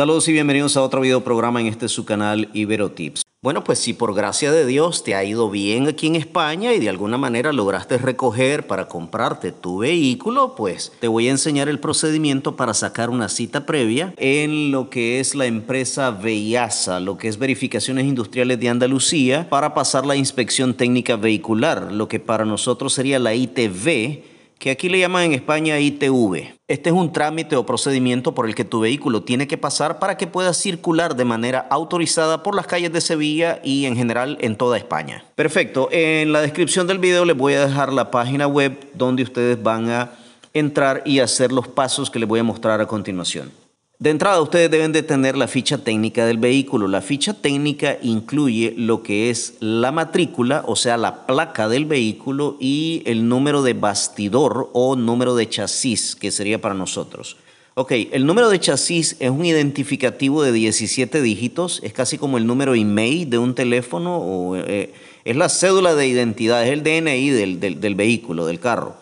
Saludos y bienvenidos a otro video programa en este su canal Iberotips. Bueno, pues si por gracia de Dios te ha ido bien aquí en España y de alguna manera lograste recoger para comprarte tu vehículo, pues te voy a enseñar el procedimiento para sacar una cita previa en lo que es la empresa Veyasa, lo que es Verificaciones Industriales de Andalucía, para pasar la inspección técnica vehicular, lo que para nosotros sería la ITV que aquí le llaman en España ITV. Este es un trámite o procedimiento por el que tu vehículo tiene que pasar para que pueda circular de manera autorizada por las calles de Sevilla y en general en toda España. Perfecto, en la descripción del video les voy a dejar la página web donde ustedes van a entrar y hacer los pasos que les voy a mostrar a continuación. De entrada, ustedes deben de tener la ficha técnica del vehículo. La ficha técnica incluye lo que es la matrícula, o sea, la placa del vehículo y el número de bastidor o número de chasis, que sería para nosotros. Ok, el número de chasis es un identificativo de 17 dígitos, es casi como el número email de un teléfono, o, eh, es la cédula de identidad, es el DNI del, del vehículo, del carro.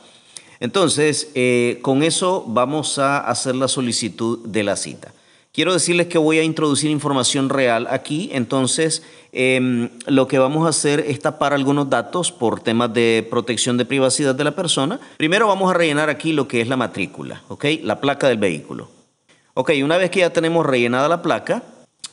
Entonces, eh, con eso vamos a hacer la solicitud de la cita. Quiero decirles que voy a introducir información real aquí, entonces em, lo que vamos a hacer es tapar algunos datos por temas de protección de privacidad de la persona. Primero vamos a rellenar aquí lo que es la matrícula, La placa del vehículo. Ok, una vez que ya tenemos rellenada la placa,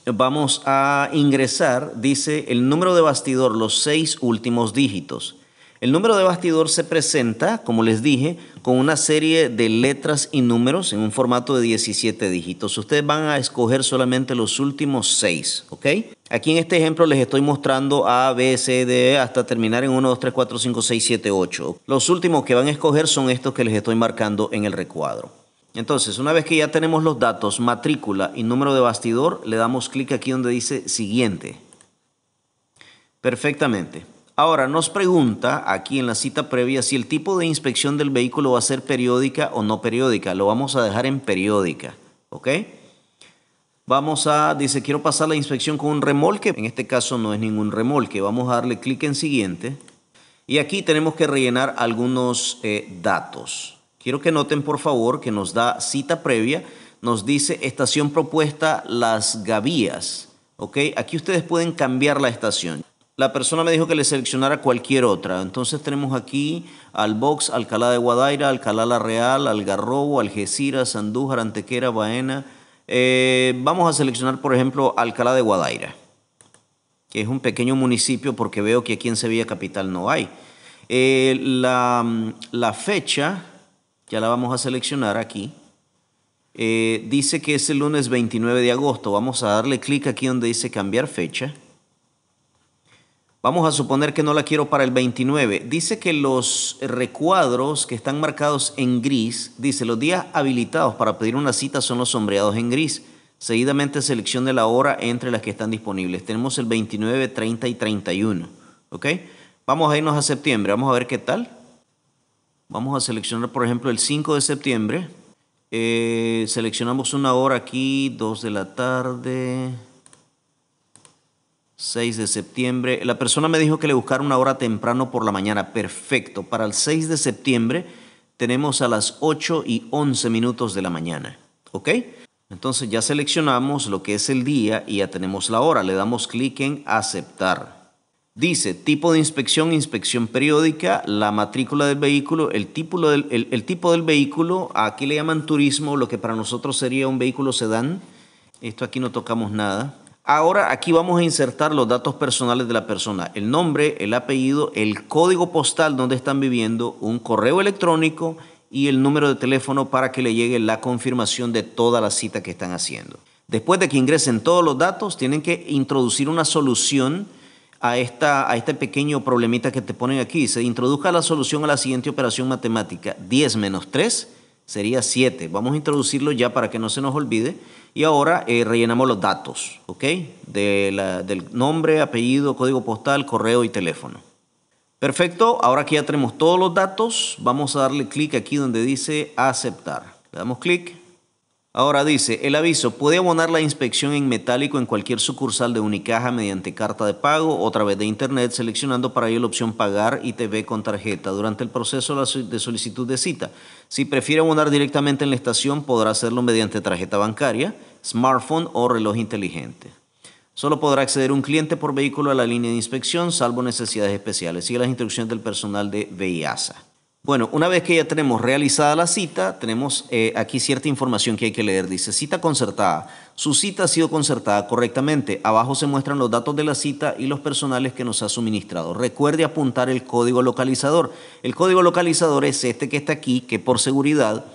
vamos a ingresar, dice, el número de bastidor, los seis últimos dígitos. El número de bastidor se presenta, como les dije, con una serie de letras y números en un formato de 17 dígitos. Ustedes van a escoger solamente los últimos 6, ¿ok? Aquí en este ejemplo les estoy mostrando A, B, C, D, e hasta terminar en 1, 2, 3, 4, 5, 6, 7, 8. Los últimos que van a escoger son estos que les estoy marcando en el recuadro. Entonces, una vez que ya tenemos los datos, matrícula y número de bastidor, le damos clic aquí donde dice siguiente. Perfectamente. Ahora nos pregunta aquí en la cita previa si el tipo de inspección del vehículo va a ser periódica o no periódica. Lo vamos a dejar en periódica, ¿ok? Vamos a, dice, quiero pasar la inspección con un remolque. En este caso no es ningún remolque. Vamos a darle clic en siguiente. Y aquí tenemos que rellenar algunos eh, datos. Quiero que noten, por favor, que nos da cita previa. Nos dice estación propuesta Las Gavías. ¿ok? Aquí ustedes pueden cambiar la estación. La persona me dijo que le seleccionara cualquier otra. Entonces tenemos aquí al Box, Alcalá de Guadaira, Alcalá La Real, Algarrobo, Algeciras, Andújar, Antequera, Baena. Eh, vamos a seleccionar, por ejemplo, Alcalá de Guadaira, que es un pequeño municipio porque veo que aquí en Sevilla Capital no hay. Eh, la, fecha, ya la vamos a seleccionar aquí, eh, dice que es el lunes 29 de agosto. Vamos a darle clic aquí donde dice cambiar fecha. Vamos a suponer que no la quiero para el 29. Dice que los recuadros que están marcados en gris, dice los días habilitados para pedir una cita son los sombreados en gris. Seguidamente seleccione la hora entre las que están disponibles. Tenemos el 29, 30 y 31. ¿Ok? Vamos a irnos a septiembre. Vamos a ver qué tal. Vamos a seleccionar, por ejemplo, el 5 de septiembre. Eh, seleccionamos una hora aquí, 2 de la tarde. 6 de septiembre. La persona me dijo que le buscara una hora temprano por la mañana. Perfecto. Para el 6 de septiembre tenemos a las 8 y 11 minutos de la mañana. ¿Ok? Entonces ya seleccionamos lo que es el día y ya tenemos la hora. Le damos clic en aceptar. Dice tipo de inspección, inspección periódica, la matrícula del vehículo, el del, el tipo del vehículo, aquí le llaman turismo, lo que para nosotros sería un vehículo sedán. Esto aquí no tocamos nada Ahora aquí vamos a insertar los datos personales de la persona, el nombre, el apellido, el código postal donde están viviendo, un correo electrónico y el número de teléfono para que le llegue la confirmación de toda la cita que están haciendo. Después de que ingresen todos los datos, tienen que introducir una solución a, a este pequeño problemita que te ponen aquí. Se introduzca la solución a la siguiente operación matemática, 10 menos 3 sería 7. Vamos a introducirlo ya para que no se nos olvide. Y ahora eh, rellenamos los datos, ¿ok? del nombre, apellido, código postal, correo y teléfono. Perfecto, ahora que ya tenemos todos los datos, vamos a darle clic aquí donde dice aceptar. Le damos clic Ahora dice, el aviso, puede abonar la inspección en metálico en cualquier sucursal de Unicaja mediante carta de pago o a través de Internet, seleccionando para ello la opción pagar y TV con tarjeta durante el proceso de solicitud de cita. Si prefiere abonar directamente en la estación, podrá hacerlo mediante tarjeta bancaria, smartphone o reloj inteligente. Solo podrá acceder un cliente por vehículo a la línea de inspección, salvo necesidades especiales. Sigue las instrucciones del personal de VIASA. Bueno, una vez que ya tenemos realizada la cita, tenemos eh, aquí cierta información que hay que leer. Dice, cita concertada. Su cita ha sido concertada correctamente. Abajo se muestran los datos de la cita y los personales que nos ha suministrado. Recuerde apuntar el código localizador. El código localizador es este que está aquí, que por seguridad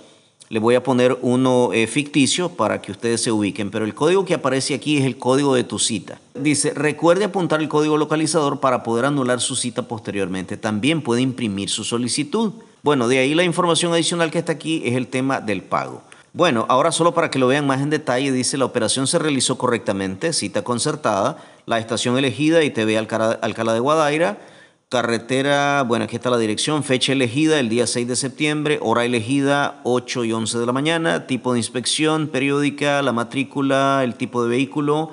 le voy a poner uno eh, ficticio para que ustedes se ubiquen, pero el código que aparece aquí es el código de tu cita. Dice, recuerde apuntar el código localizador para poder anular su cita posteriormente. También puede imprimir su solicitud. Bueno, de ahí la información adicional que está aquí es el tema del pago. Bueno, ahora solo para que lo vean más en detalle, dice la operación se realizó correctamente, cita concertada, la estación elegida y TV Alcalá de Guadaira Carretera, bueno, aquí está la dirección, fecha elegida el día 6 de septiembre, hora elegida 8 y 11 de la mañana, tipo de inspección periódica, la matrícula, el tipo de vehículo.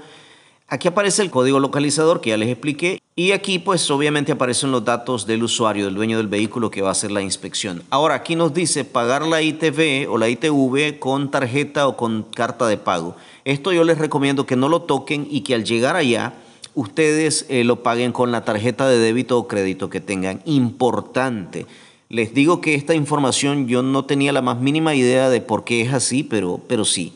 Aquí aparece el código localizador que ya les expliqué y aquí pues obviamente aparecen los datos del usuario, del dueño del vehículo que va a hacer la inspección. Ahora aquí nos dice pagar la ITV o la ITV con tarjeta o con carta de pago. Esto yo les recomiendo que no lo toquen y que al llegar allá ustedes eh, lo paguen con la tarjeta de débito o crédito que tengan. Importante. Les digo que esta información yo no tenía la más mínima idea de por qué es así, pero, pero sí.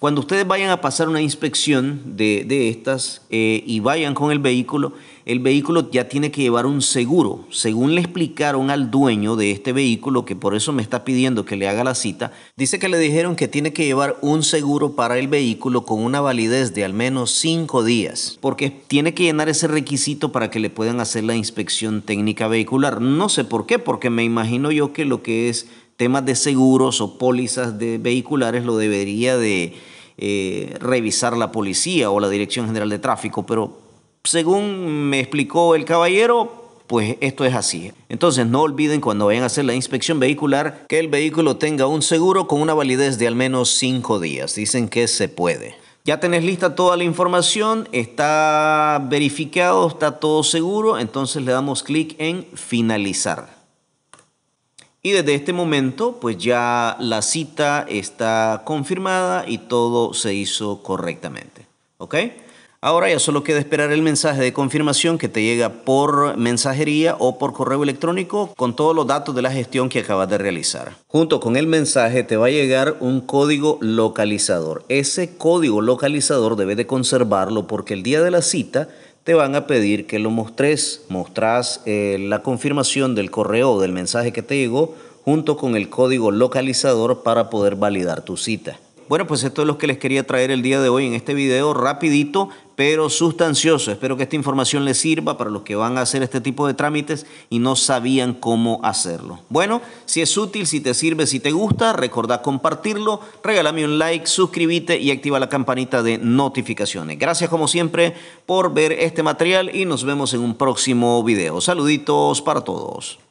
Cuando ustedes vayan a pasar una inspección de, estas eh, y vayan con el vehículo, el vehículo ya tiene que llevar un seguro. Según le explicaron al dueño de este vehículo, que por eso me está pidiendo que le haga la cita, dice que le dijeron que tiene que llevar un seguro para el vehículo con una validez de al menos 5 días, porque tiene que llenar ese requisito para que le puedan hacer la inspección técnica vehicular. No sé por qué, porque me imagino yo que lo que es temas de seguros o pólizas de vehiculares lo debería de eh, revisar la policía o la Dirección General de Tráfico, pero según me explicó el caballero, pues esto es así. Entonces no olviden cuando vayan a hacer la inspección vehicular que el vehículo tenga un seguro con una validez de al menos 5 días. Dicen que se puede. Ya tenés lista toda la información, está verificado, está todo seguro, entonces le damos clic en finalizar. Y desde este momento, pues ya la cita está confirmada y todo se hizo correctamente. ¿Ok? Ahora ya solo queda esperar el mensaje de confirmación que te llega por mensajería o por correo electrónico con todos los datos de la gestión que acabas de realizar. Junto con el mensaje te va a llegar un código localizador. Ese código localizador debes de conservarlo porque el día de la cita te van a pedir que lo mostres, mostrás eh, la confirmación del correo del mensaje que te llegó junto con el código localizador para poder validar tu cita. Bueno, pues esto es lo que les quería traer el día de hoy en este video rapidito, pero sustancioso. Espero que esta información les sirva para los que van a hacer este tipo de trámites y no sabían cómo hacerlo. Bueno, si es útil, si te sirve, si te gusta, recordá compartirlo, regálame un like, suscríbete y activa la campanita de notificaciones. Gracias como siempre por ver este material y nos vemos en un próximo video. Saluditos para todos.